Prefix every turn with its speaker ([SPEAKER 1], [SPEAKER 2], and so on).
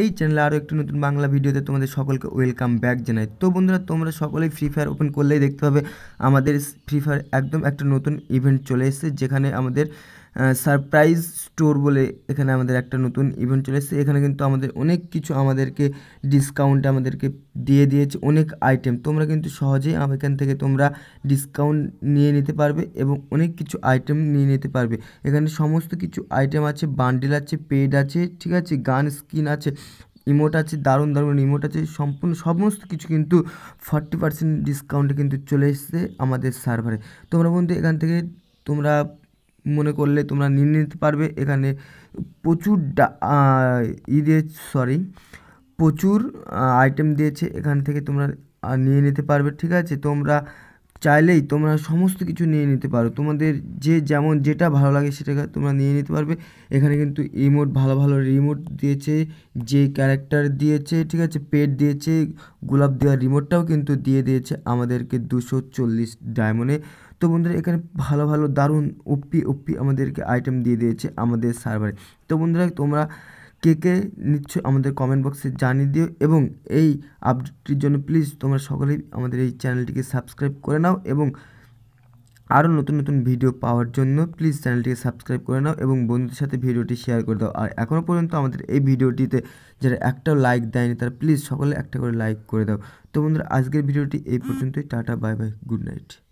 [SPEAKER 1] এই চ্যানেলে আরও একটি নতুন বাংলা ভিডিওতে তোমাদের সকলকে ওয়েলকাম ব্যাক জানাই তো বন্ধুরা তোমরা সকলেই ফ্রি ফায়ার ওপেন করলেই দেখতে পাবে আমাদের ফ্রি ফায়ার একদম একটা নতুন ইভেন্ট চলে এসেছে যেখানে আমাদের সারপ্রাইজ স্টোর বলে এখানে আমাদের একটা নতুন ইভেন্ট চলে এসেছে এখানে কিন্তু আমাদের অনেক কিছু আমাদেরকে ডিসকাউন্ট আমাদেরকে দিয়ে দিয়েছে অনেক আইটেম তোমরা কিন্তু সহজেই এখান থেকে তোমরা ডিসকাউন্ট নিয়ে নিতে পারবে এবং অনেক কিছু আইটেম নিয়ে নিতে পারবে এখানে সমস্ত কিছু আইটেম আছে বান্ডিল আছে পেড আছে ঠিক আছে গান স্কিন আছে ইমোট আছে দারুণ দারুণ ইমোট আছে সম্পূর্ণ সমস্ত কিছু কিন্তু ফর্টি পার্সেন্ট ডিসকাউন্টে কিন্তু চলে এসছে আমাদের সার্ভারে তোমরা বন্ধু এখান থেকে তোমরা মনে করলে তোমরা নিয়ে নিতে পারবে এখানে প্রচুর ই দিয়ে সরি প্রচুর আইটেম দিয়েছে এখান থেকে তোমরা নিয়ে নিতে পারবে ঠিক আছে তোমরা চাইলেই তোমরা সমস্ত কিছু নিয়ে নিতে পারো তোমাদের যে যেমন যেটা ভালো লাগে সেটাকে তোমরা নিয়ে নিতে পারবে এখানে কিন্তু ইমোট ভালো ভালো রিমোট দিয়েছে যে ক্যারেক্টার দিয়েছে ঠিক আছে পেট দিয়েছে গোলাপ দেওয়ার রিমোটটাও কিন্তু দিয়ে দিয়েছে আমাদেরকে দুশো চল্লিশ ডায়মন্ডে তো বন্ধুরা এখানে ভালো ভালো দারুণ ওপি ওপি আমাদেরকে আইটেম দিয়ে দিয়েছে আমাদের সার্ভারে তো বন্ধুরা তোমরা কে কে নিচ্ছ আমাদের কমেন্ট বক্সে জানিয়ে দিও এবং এই আপডেটটির জন্য প্লিজ তোমরা সকলেই আমাদের এই চ্যানেলটিকে সাবস্ক্রাইব করে নাও এবং আরও নতুন নতুন ভিডিও পাওয়ার জন্য প্লিজ চ্যানেলটিকে সাবস্ক্রাইব করে নাও এবং বন্ধুদের সাথে ভিডিওটি শেয়ার করে দাও আর এখনও পর্যন্ত আমাদের এই ভিডিওটিতে যারা একটাও লাইক দেয়নি তারা প্লিজ সকলে একটা করে লাইক করে দাও তো বন্ধুরা আজকের ভিডিওটি এই পর্যন্তই tata bye bye good night